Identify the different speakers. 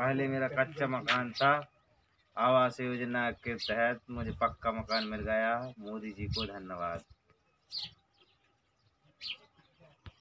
Speaker 1: पहले मेरा कच्चा मकान था आवास योजना के तहत मुझे पक्का मकान मिल गया मोदी जी को धन्यवाद